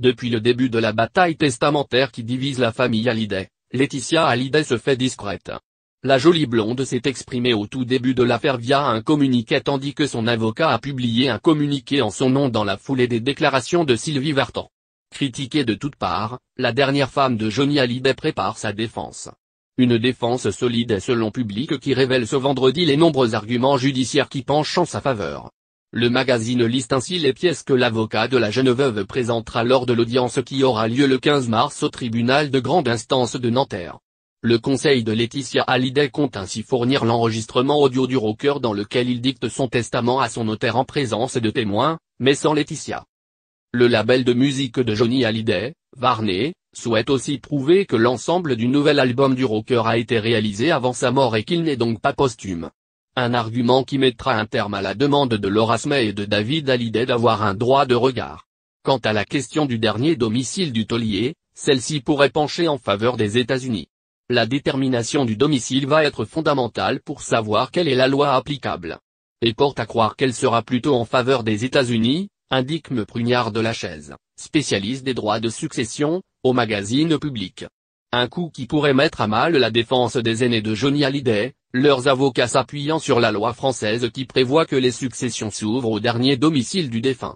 Depuis le début de la bataille testamentaire qui divise la famille Hallyday, Laetitia Hallyday se fait discrète. La jolie blonde s'est exprimée au tout début de l'affaire via un communiqué tandis que son avocat a publié un communiqué en son nom dans la foulée des déclarations de Sylvie Vartan. Critiquée de toutes parts, la dernière femme de Johnny Hallyday prépare sa défense. Une défense solide et selon public qui révèle ce vendredi les nombreux arguments judiciaires qui penchent en sa faveur. Le magazine liste ainsi les pièces que l'avocat de la jeune veuve présentera lors de l'audience qui aura lieu le 15 mars au tribunal de grande instance de Nanterre. Le conseil de Laetitia Hallyday compte ainsi fournir l'enregistrement audio du rocker dans lequel il dicte son testament à son notaire en présence de témoins, mais sans Laetitia. Le label de musique de Johnny Hallyday, Varney, souhaite aussi prouver que l'ensemble du nouvel album du rocker a été réalisé avant sa mort et qu'il n'est donc pas posthume. Un argument qui mettra un terme à la demande de Laura Smey et de David Hallyday d'avoir un droit de regard. Quant à la question du dernier domicile du taulier, celle-ci pourrait pencher en faveur des États-Unis. La détermination du domicile va être fondamentale pour savoir quelle est la loi applicable. Et porte à croire qu'elle sera plutôt en faveur des États-Unis, indique me Prugnard de la chaise, spécialiste des droits de succession, au magazine public. Un coup qui pourrait mettre à mal la défense des aînés de Johnny Hallyday, leurs avocats s'appuyant sur la loi française qui prévoit que les successions s'ouvrent au dernier domicile du défunt.